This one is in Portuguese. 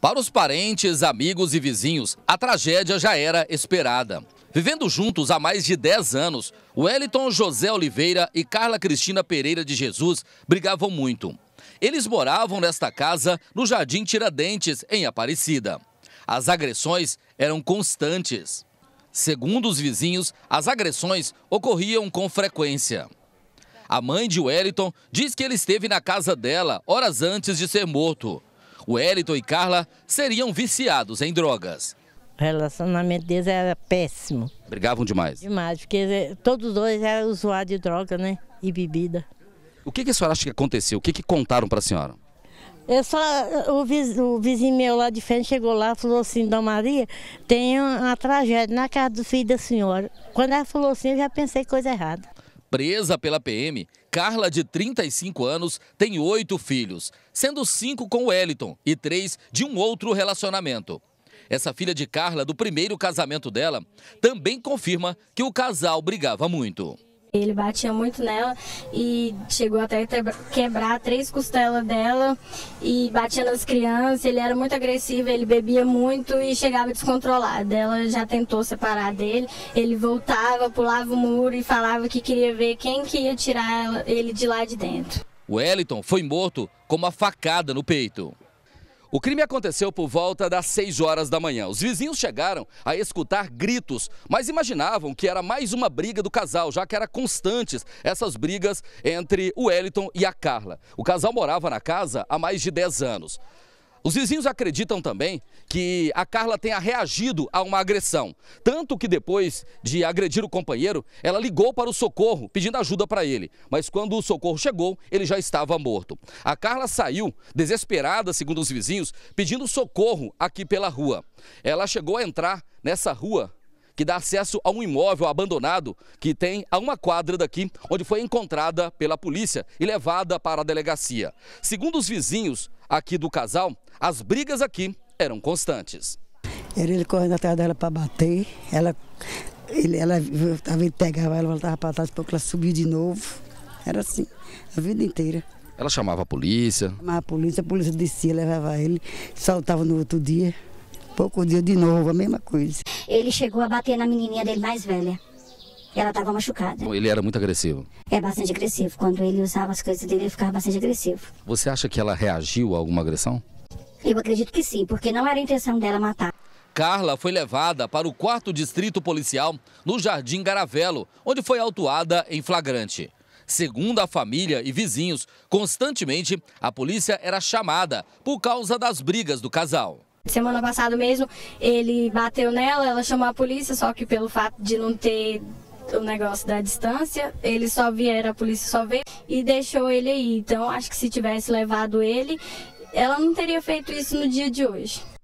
Para os parentes, amigos e vizinhos, a tragédia já era esperada. Vivendo juntos há mais de 10 anos, Wellington José Oliveira e Carla Cristina Pereira de Jesus brigavam muito. Eles moravam nesta casa no Jardim Tiradentes, em Aparecida. As agressões eram constantes. Segundo os vizinhos, as agressões ocorriam com frequência. A mãe de Wellington diz que ele esteve na casa dela horas antes de ser morto Wellington e Carla seriam viciados em drogas. O relacionamento deles era péssimo. Brigavam demais? Demais, porque eh, todos dois eram usuários de droga, né? E bebida. O que, que a senhora acha que aconteceu? O que, que contaram para a senhora? Eu só, eh, o, viz, o, vizinho meu lá de frente chegou lá e falou assim, Dona Maria, tem uma, uma tragédia na casa do filho da senhora. Quando ela falou assim, eu já pensei coisa errada presa pela PM, Carla, de 35 anos, tem oito filhos, sendo cinco com Wellington e três de um outro relacionamento. Essa filha de Carla, do primeiro casamento dela, também confirma que o casal brigava muito. Ele batia muito nela e chegou até quebrar três costelas dela e batia nas crianças. Ele era muito agressivo, ele bebia muito e chegava descontrolado. Ela já tentou separar dele, ele voltava, pulava o muro e falava que queria ver quem que ia tirar ele de lá de dentro. O Wellington foi morto com uma facada no peito. O crime aconteceu por volta das 6 horas da manhã. Os vizinhos chegaram a escutar gritos, mas imaginavam que era mais uma briga do casal, já que eram constantes essas brigas entre o Wellington e a Carla. O casal morava na casa há mais de 10 anos. Os vizinhos acreditam também que a Carla tenha reagido a uma agressão, tanto que depois de agredir o companheiro, ela ligou para o socorro pedindo ajuda para ele, mas quando o socorro chegou, ele já estava morto. A Carla saiu desesperada, segundo os vizinhos, pedindo socorro aqui pela rua. Ela chegou a entrar nessa rua que dá acesso a um imóvel abandonado que tem a uma quadra daqui, onde foi encontrada pela polícia e levada para a delegacia. Segundo os vizinhos aqui do casal, as brigas aqui eram constantes. Era ele correndo atrás dela para bater, ela, ele, ela tava, ele pegava ela, voltava para trás, porque ela subiu de novo. Era assim, a vida inteira. Ela chamava a polícia? Chamava a polícia, a polícia descia, levava ele, soltava no outro dia. Pouco dia de novo, a mesma coisa ele chegou a bater na menininha dele mais velha. Ela estava machucada. Ele era muito agressivo. É bastante agressivo. Quando ele usava as coisas dele, ele ficava bastante agressivo. Você acha que ela reagiu a alguma agressão? Eu acredito que sim, porque não era a intenção dela matar. Carla foi levada para o quarto distrito policial no Jardim Garavelo, onde foi autuada em flagrante. Segundo a família e vizinhos, constantemente a polícia era chamada por causa das brigas do casal. Semana passada mesmo, ele bateu nela, ela chamou a polícia, só que pelo fato de não ter o negócio da distância, ele só viera, a polícia só veio e deixou ele aí. Então, acho que se tivesse levado ele, ela não teria feito isso no dia de hoje.